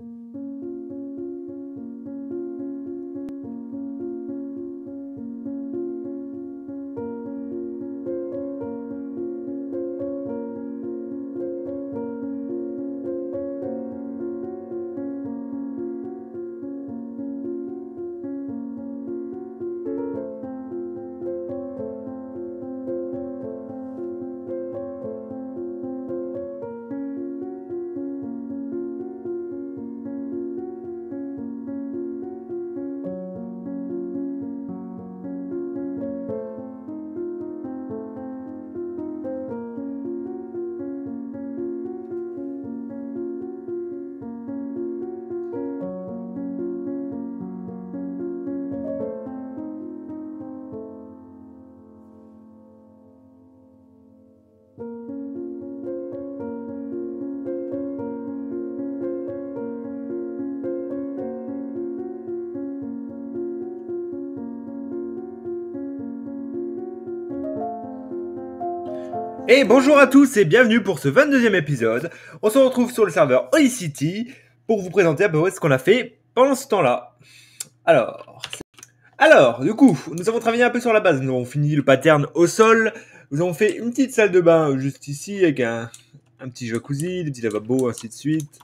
thank you Et bonjour à tous et bienvenue pour ce 22e épisode. On se retrouve sur le serveur City pour vous présenter à peu près ce qu'on a fait pendant ce temps-là. Alors, alors, du coup, nous avons travaillé un peu sur la base. Nous avons fini le pattern au sol. Nous avons fait une petite salle de bain juste ici avec un, petit jacuzzi, des petits lavabos, ainsi de suite.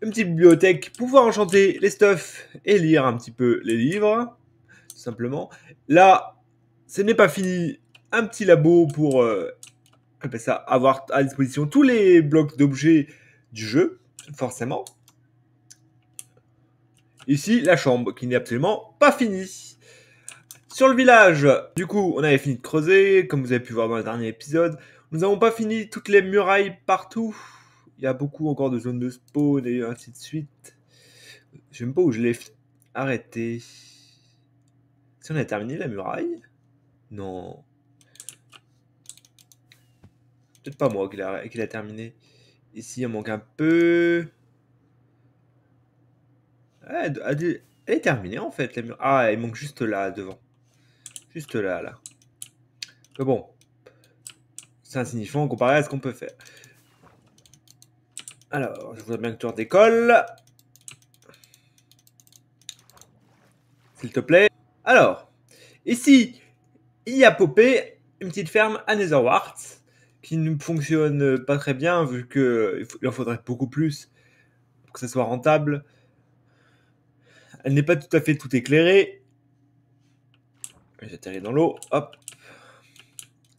Une petite bibliothèque pour pouvoir enchanter les stuffs et lire un petit peu les livres, tout simplement. Là, ce n'est pas fini un petit labo pour euh, ça, avoir à disposition tous les blocs d'objets du jeu, forcément. Ici, la chambre, qui n'est absolument pas finie. Sur le village, du coup, on avait fini de creuser, comme vous avez pu voir dans le dernier épisode. Nous n'avons pas fini toutes les murailles partout. Il y a beaucoup encore de zones de spawn et ainsi de suite. Je sais pas où je l'ai arrêté. Si on a terminé la muraille Non peut-être pas moi qui l'a terminé. Ici, il manque un peu. elle, est terminée en fait. Ah, il manque juste là devant. Juste là, là. Mais bon, c'est insignifiant comparé à ce qu'on peut faire. Alors, je voudrais bien que tu redécolles. S'il te plaît. Alors, ici, il y a popé une petite ferme à Netherwarts ne fonctionne pas très bien, vu qu'il en faudrait beaucoup plus pour que ça soit rentable. Elle n'est pas tout à fait tout éclairée. J'atterris dans l'eau, hop.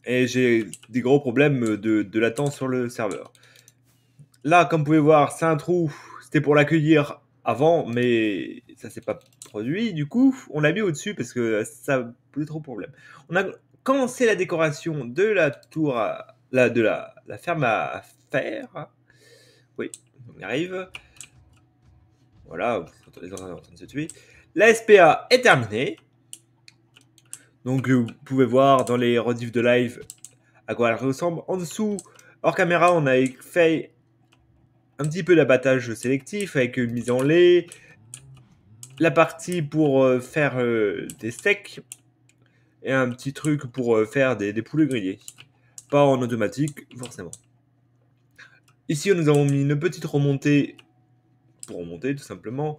Et j'ai des gros problèmes de, latence sur le serveur. Là, comme vous pouvez voir, c'est un trou. C'était pour l'accueillir avant, mais ça s'est pas produit. Du coup, on l'a mis au-dessus parce que ça posait trop de problèmes. On a commencé la décoration de la tour à, de la, ferme à faire. Oui, on y arrive. Voilà, La SPA est terminée. Donc euh, vous pouvez voir dans les rediffs de live à quoi elle ressemble. En dessous, hors caméra, on a fait un petit peu d'abattage sélectif avec une mise en lait, la partie pour euh, faire euh, des steaks et un petit truc pour faire des, des poulets grillés en automatique, forcément. Ici, nous avons mis une petite remontée pour remonter, tout simplement.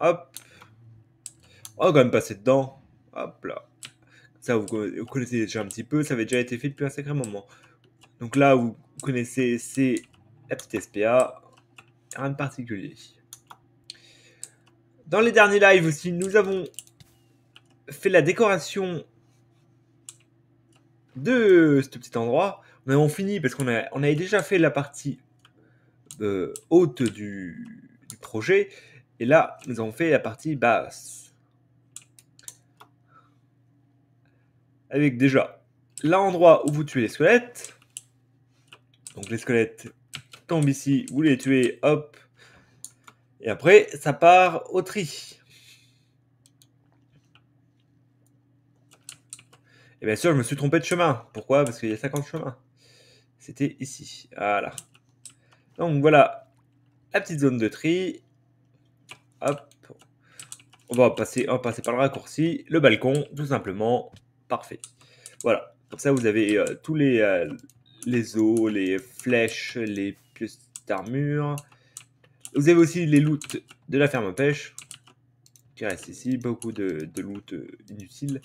Hop. On va quand même passer dedans. Hop là. Ça, vous connaissez déjà un petit peu. Ça avait déjà été fait depuis un sacré moment. Donc là, vous connaissez, c'est la petite SPA. Rien de particulier. Dans les derniers lives aussi, nous avons fait la décoration de ce petit endroit. on on fini parce qu'on on avait déjà fait la partie euh, haute du, du, projet. Et là, nous avons fait la partie basse. Avec déjà l'endroit où vous tuez les squelettes. Donc les squelettes tombent ici, vous les tuez, hop. Et après, ça part au tri. Et eh bien sûr, je me suis trompé de chemin. Pourquoi Parce qu'il y a 50 chemins. C'était ici. Voilà. Donc voilà, la petite zone de tri. Hop. On va passer, on passer par le raccourci, le balcon, tout simplement. Parfait. Voilà. Comme ça, vous avez euh, tous les, euh, les os, les flèches, les pièces d'armure. Vous avez aussi les loots de la ferme pêche, qui reste ici. Beaucoup de, de loot inutiles.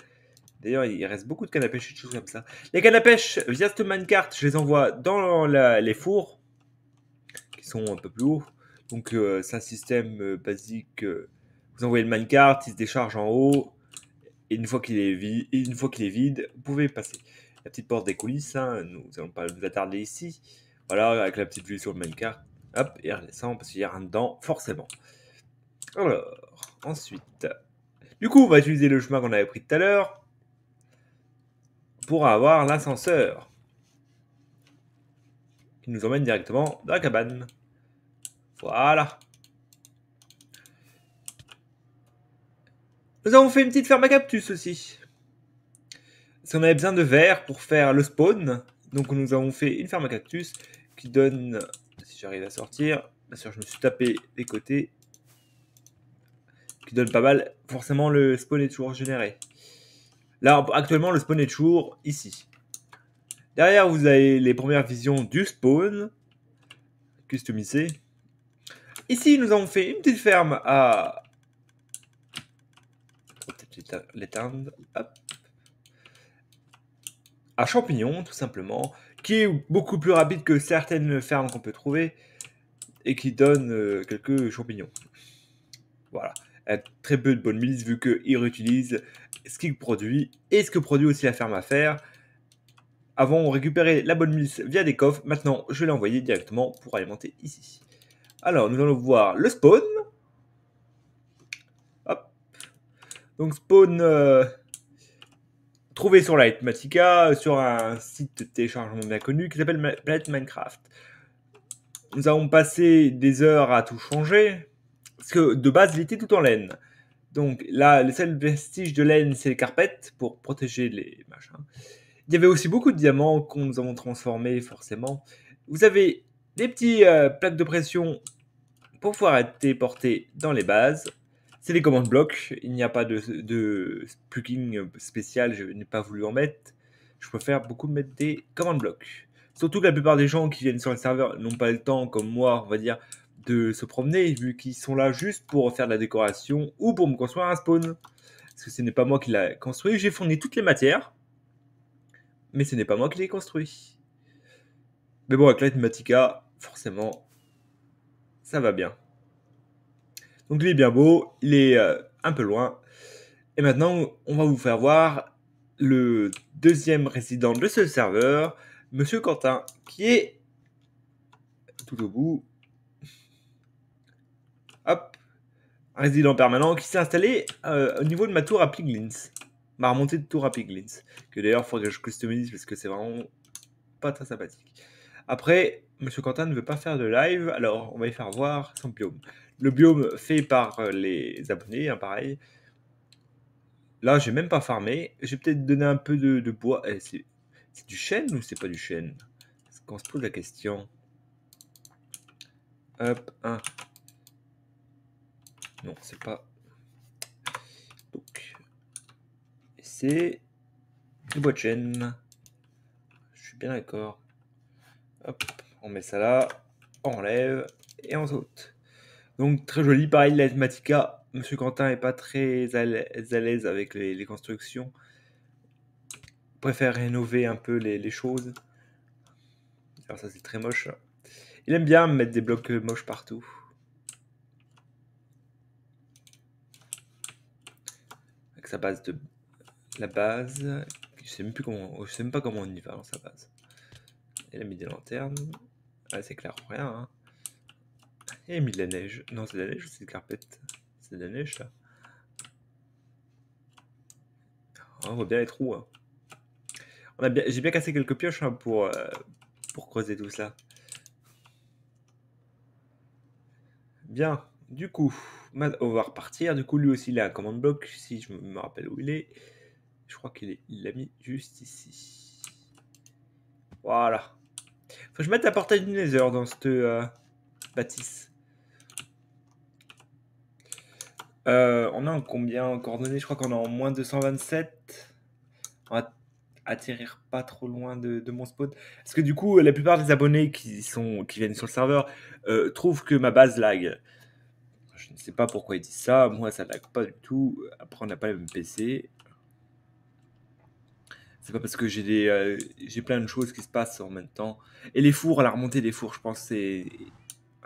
D'ailleurs, il reste beaucoup de cannes à pêche et de choses comme ça. Les cannes via cette minecart, je les envoie dans les fours, qui sont un peu plus hauts. Donc, euh, c'est un système euh, basique. Euh, vous envoyez le minecart, il se décharge en haut. Et une fois qu'il est, vide, une est vide, vous pouvez passer. La petite porte des coulisses, hein, nous allons pas nous attarder ici. Voilà, avec la petite vue sur le minecart. Hop, et redescend parce qu'il y a rien dedans, forcément. Alors, ensuite. Du coup, on va utiliser le chemin qu'on avait pris tout à l'heure pour avoir l'ascenseur qui nous emmène directement dans la cabane. Voilà. Nous avons fait une petite ferme à cactus aussi. si on avait besoin de verre pour faire le spawn. Donc nous avons fait une ferme à cactus qui donne, si j'arrive à sortir, bien sûr je me suis tapé les côtés, qui donne pas mal. Forcément le spawn est toujours généré. Là, actuellement, le spawn est toujours ici. Derrière, vous avez les premières visions du spawn, customisé. Ici, nous avons fait une petite ferme à... champignons, tout simplement, qui est beaucoup plus rapide que certaines fermes qu'on peut trouver et qui donne euh, quelques champignons. Voilà. très peu de bonnes milices vu qu'ils réutilisent ce qu'il produit et ce que produit aussi la ferme à faire. Avant, on récupérait la bonne mise via des coffres. Maintenant, je l'ai envoyé directement pour alimenter ici. Alors, nous allons voir le spawn. Hop. Donc, spawn euh, trouvé sur la sur un site de téléchargement bien connu qui s'appelle Planet Minecraft. Nous avons passé des heures à tout changer. Parce que de base, il était tout en laine. Donc là, le seul vestige de laine, c'est les carpettes pour protéger les machins. Il y avait aussi beaucoup de diamants qu'on nous avons transformés forcément. Vous avez des petits euh, plaques de pression pour pouvoir être téléportés dans les bases. C'est les commandes blocs. Il n'y a pas de, de plugin spécial. Je n'ai pas voulu en mettre. Je préfère beaucoup mettre des commandes blocs. Surtout que la plupart des gens qui viennent sur le serveur n'ont pas le temps, comme moi, on va dire, de se promener, vu qu'ils sont là juste pour faire de la décoration ou pour me construire un spawn. Parce que ce n'est pas moi qui l'a construit, j'ai fourni toutes les matières, mais ce n'est pas moi qui l'ai construit. Mais bon, avec la forcément, ça va bien. Donc il est bien beau, il est euh, un peu loin. Et maintenant, on va vous faire voir le deuxième résident de ce serveur, Monsieur Quentin, qui est tout au bout résident permanent qui s'est installé euh, au niveau de ma tour à Piglins. Ma remontée de tour à Piglins. Que d'ailleurs, il faudrait que je customise parce que c'est vraiment pas très sympathique. Après, Monsieur Quentin ne veut pas faire de live, alors on va y faire voir son biome. Le biome fait par euh, les abonnés, hein, pareil. Là, j'ai même pas farmé. J'ai peut-être donné un peu de, bois. Eh, c'est du chêne ou c'est pas du chêne ce qu'on se pose la question. Hop, un. Non, c'est pas. Donc, c'est une boîte chaîne. Je suis bien d'accord. Hop, on met ça là, on enlève et on saute. Donc, très joli. Pareil, la Monsieur Quentin est pas très à l'aise avec les, constructions. Il préfère rénover un peu les choses. Alors, ça, c'est très moche. Il aime bien mettre des blocs moches partout. base de. La base. Je sais même plus comment. Je sais même pas comment on y va dans sa base. Elle a mis des lanternes. Ah, c'est clair rien. Hein. Elle a mis de la neige. Non, c'est la neige ou c'est de carpette C'est de la neige là. Ah, on voit bien les trous. Hein. On a bien... J'ai bien cassé quelques pioches hein, pour, euh, pour creuser tout ça. Bien, du coup on va repartir. Du coup, lui aussi, il a un command block. Si je me rappelle où il est, je crois qu'il l'a mis juste ici. Voilà. Faut que je mette la portée du Nether dans ce euh, bâtisse. Euh, on a en combien en coordonnées Je crois qu'on est en moins 227. On va atterrir pas trop loin de, mon spot. Parce que du coup, la plupart des abonnés qui, sont, qui viennent sur le serveur euh, trouvent que ma base lag. Je ne sais pas pourquoi il dit ça. Moi, ça lag pas du tout. Après, on n'a pas le même PC. C'est pas parce que j'ai des, euh, j'ai plein de choses qui se passent en même temps. Et les fours, la remontée des fours, je pense, que c'est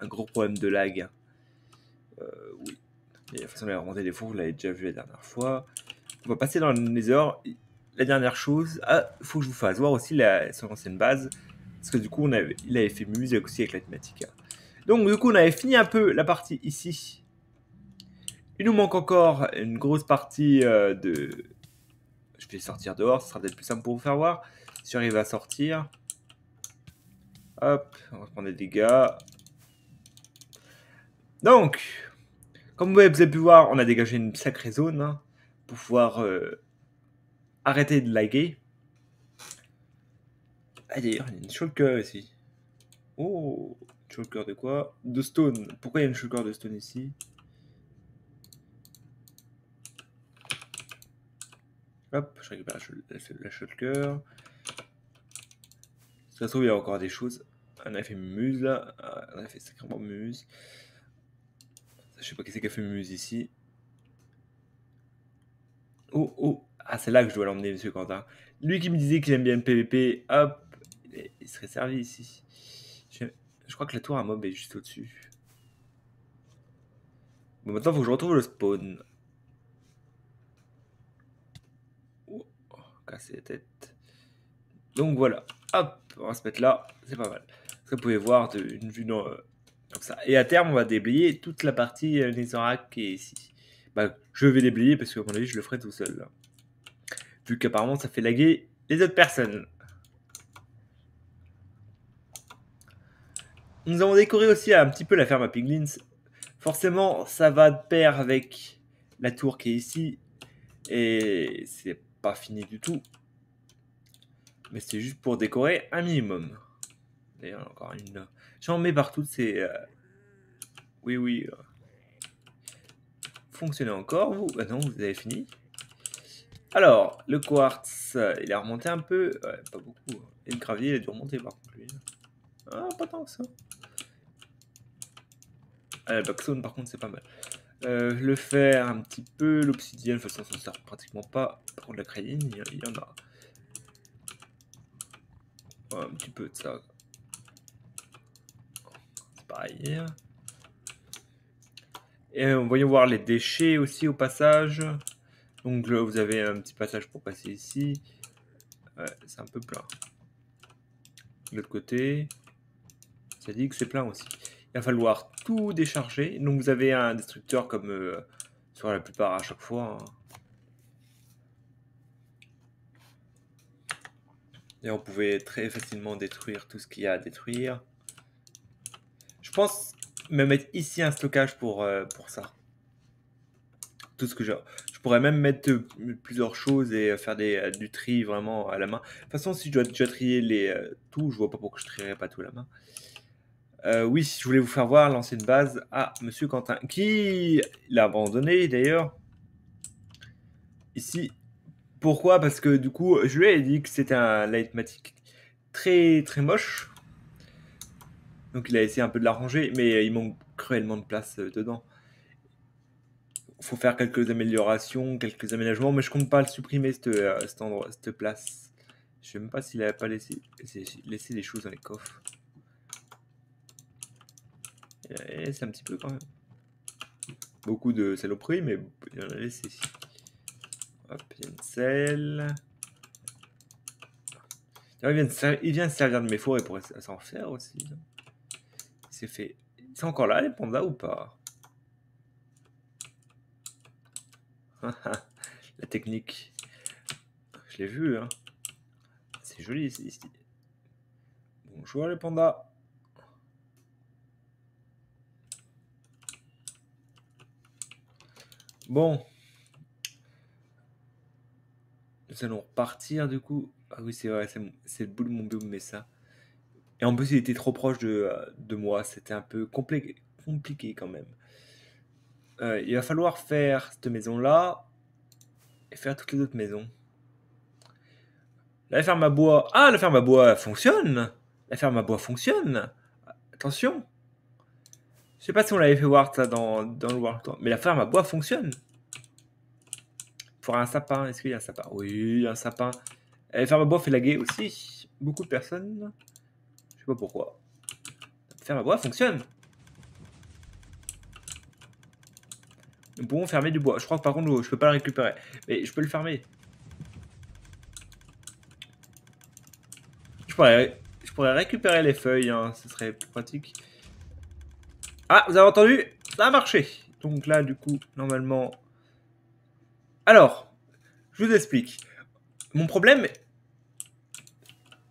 un gros problème de lag. Euh, oui. Et la façon de la remontée des fours, vous l'avez déjà vu la dernière fois. On va passer dans le Nether. La dernière chose, ah, faut que je vous fasse voir aussi la, son ancienne base. Parce que du coup, on il avait fait musique aussi avec la Donc, du coup, on avait fini un peu la partie ici il nous manque encore une grosse partie euh, de... Je vais sortir dehors, ce sera peut-être plus simple pour vous faire voir. Si j'arrive à sortir... Hop, on va prendre des dégâts. Donc, comme vous avez pu voir, on a dégagé une sacrée zone hein, pour pouvoir euh, arrêter de laguer. Ah d'ailleurs, il y a une shulker ici. Oh, shulker de quoi De stone. Pourquoi il y a une shulker de stone ici Hop, je récupère la, le shulker. Ça se trouve, il y a encore des choses. un a fait Muse là. On ah, a sacrément Muse. Je sais pas qui c'est qui a fait Muse ici. Oh, oh. Ah, c'est là que je dois l'emmener, monsieur Quentin. Lui qui me disait qu'il aime bien le PVP. Hop. Il serait servi ici. Je, je crois que la tour à mob est juste au-dessus. Bon, maintenant, faut que je retrouve le spawn. casser la tête. Donc voilà, hop, on va se mettre là, c'est pas mal. vous pouvez voir de, une vue dans, euh, ça. Et à terme, on va déblayer toute la partie les euh, oracles qui est ici. Bah, je vais déblayer parce que, mon avis, je le ferai tout seul. Vu qu'apparemment, ça fait laguer les autres personnes. Nous avons décoré aussi un petit peu la ferme à Piglins. Forcément, ça va de pair avec la tour qui est ici. Et c'est pas fini du tout. Mais c'est juste pour décorer un minimum. D'ailleurs, encore une. J'en mets partout c'est euh, Oui, oui. Euh, fonctionner encore, vous maintenant bah vous avez fini. Alors, le quartz, euh, il a remonté un peu. pas beaucoup. Hein. Et le gravier, il a dû remonter par contre, lui. Ah, pas tant que ça. Ah, la par contre, c'est pas mal. Euh, le fer, un petit peu. L'obsidienne, de toute façon, ça sert pratiquement pas pour la crayine. Il y en a. un petit peu de ça. C'est pareil. Et va euh, voyons voir les déchets aussi au passage. Donc vous avez un petit passage pour passer ici. c'est un peu plein. De l'autre côté, ça dit que c'est plein aussi va falloir tout décharger. Donc vous avez un destructeur comme euh, sur la plupart à chaque fois. Hein. Et on pouvait très facilement détruire tout ce qu'il y a à détruire. Je pense même mettre ici un stockage pour, euh, pour ça. Tout ce que j'ai. Je pourrais même mettre euh, plusieurs choses et faire des, du tri vraiment à la main. De toute façon, si je dois déjà trier les, tout, je vois pas pourquoi je trierais pas tout à la main. Euh, oui, je voulais vous faire voir l'ancienne base à Monsieur Quentin, qui l'a abandonné d'ailleurs. Ici, pourquoi Parce que du coup, je lui ai dit que c'était un lightmatic très très moche. Donc il a essayé un peu de l'arranger, mais il manque cruellement de place euh, dedans. Faut faire quelques améliorations, quelques aménagements, mais je compte pas le supprimer cette, euh, place. Je sais même pas s'il n'avait pas laissé, laissé choses dans les coffres. C'est un petit peu quand même. Beaucoup de saloperie, mais il en a laissé. Hop, il y a une selle. Ah, il vient, de, servir de mes forêts pour s'en faire aussi. C'est hein. fait. C'est encore là les pandas ou pas ah, ah, La technique. Je l'ai vu, hein. C'est joli ici. Bonjour les pandas. Bon. Nous allons repartir du coup. Ah oui, c'est vrai, c'est le bout de mon boom, mais ça. Et en plus, il était trop proche de, euh, moi. C'était un peu compliqué quand même. Euh, il va falloir faire cette maison-là et faire toutes les autres maisons. La ferme à bois. Ah, la ferme à bois fonctionne La ferme à bois fonctionne Attention je sais pas si on l'avait fait voir ça dans, le World Mais la ferme à bois fonctionne. Pour un sapin, est-ce qu'il y a un sapin Oui, un sapin. la ferme à bois fait laguer aussi. Beaucoup de personnes. Je sais pas pourquoi. La ferme à bois fonctionne. Nous pouvons fermer du bois. Je crois que par contre, je peux pas le récupérer. Mais je peux le fermer. Je pourrais, je pourrais récupérer les feuilles, hein. ce serait plus pratique. Ah, vous avez entendu Ça a marché. Donc là, du coup, normalement... Alors, je vous explique. Mon problème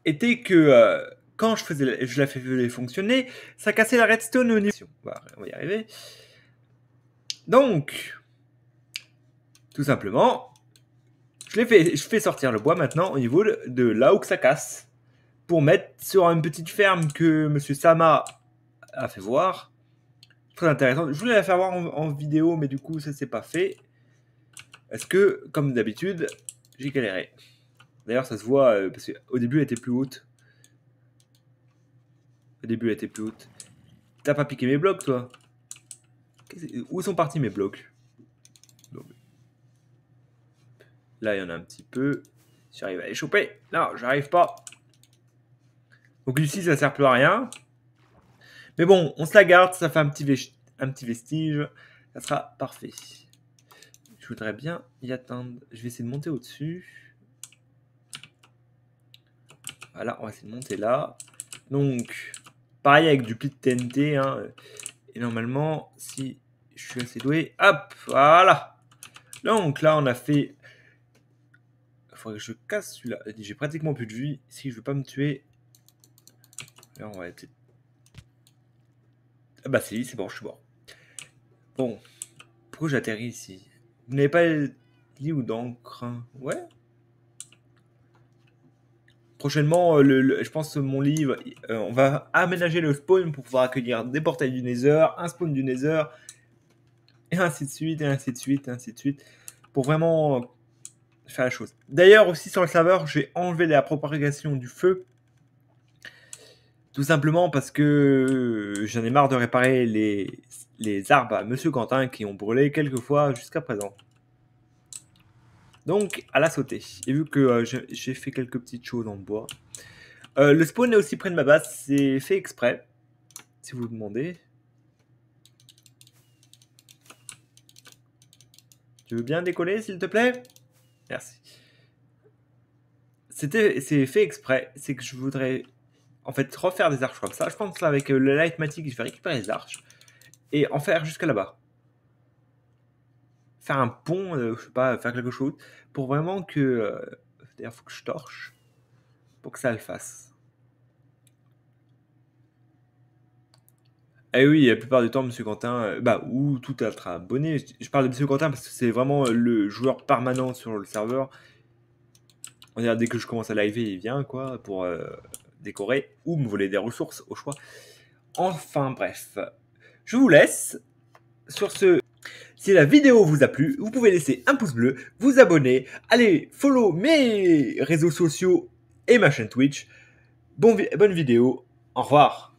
était que euh, quand je, faisais, je la faisais fonctionner, ça cassait la redstone au niveau... On va y arriver. Donc, tout simplement, je, je fais sortir le bois maintenant au niveau de, là où ça casse pour mettre sur une petite ferme que Monsieur Sama a fait voir. Très intéressante. Je voulais la faire voir en, vidéo, mais du coup, ça s'est pas fait. Parce que, comme d'habitude, j'ai galéré. D'ailleurs, ça se voit, euh, parce qu'au début, elle était plus haute. Au début, elle était plus haute. T'as pas piqué mes blocs, toi Où sont partis mes blocs Là, il y en a un petit peu. J'arrive à les choper. Non, j'arrive pas. Donc ici, ça sert plus à rien. Mais bon, on se la garde, ça fait un petit, vestige. Ça sera parfait. Je voudrais bien y atteindre. Je vais essayer de monter au-dessus. Voilà, on va essayer de monter là. Donc, pareil avec du pli de TNT. Hein. Et normalement, si je suis assez doué, hop, voilà. Donc là, on a fait... Il faudrait que je casse celui-là. J'ai pratiquement plus de vie. Si je veux pas me tuer... Là, on va être ah bah si, c'est bon, je suis mort. Bon, pourquoi j'atterris ici Vous n'avez pas lit ou d'encre hein Ouais. Prochainement, euh, le, je pense mon livre, euh, on va aménager le spawn pour pouvoir accueillir des portails du Nether, un spawn du Nether, et ainsi de suite, et ainsi de suite, et ainsi de suite, pour vraiment faire la chose. D'ailleurs, aussi sur le serveur, j'ai enlevé la propagation du feu tout simplement parce que euh, j'en ai marre de réparer les, les arbres à Monsieur Quentin qui ont brûlé quelques fois jusqu'à présent. Donc, à la sauter. Et vu que euh, j'ai fait quelques petites choses en bois. Euh, le spawn est aussi près de ma base, c'est fait exprès. Si vous, vous demandez. Tu veux bien décoller, s'il te plaît Merci. C'était, c'est fait exprès, c'est que je voudrais en fait, refaire des arches comme ça. Je pense avec euh, le Lightmatic, je vais récupérer les arches et en faire jusqu'à là-bas. Faire un pont, je euh, je sais pas, faire quelque chose pour vraiment que. Euh, d'ailleurs, il faut que je torche pour que ça le fasse. Eh oui, la plupart du temps, M. Quentin, bah, ou tout autre abonné. Je, parle de Monsieur Quentin parce que c'est vraiment le joueur permanent sur le serveur. On dirait dès que je commence à live, il vient, quoi, pour décorer ou me voler des ressources au choix. Enfin bref, je vous laisse. Sur ce, si la vidéo vous a plu, vous pouvez laisser un pouce bleu, vous abonner, allez follow mes réseaux sociaux et ma chaîne Twitch. bonne vidéo, au revoir.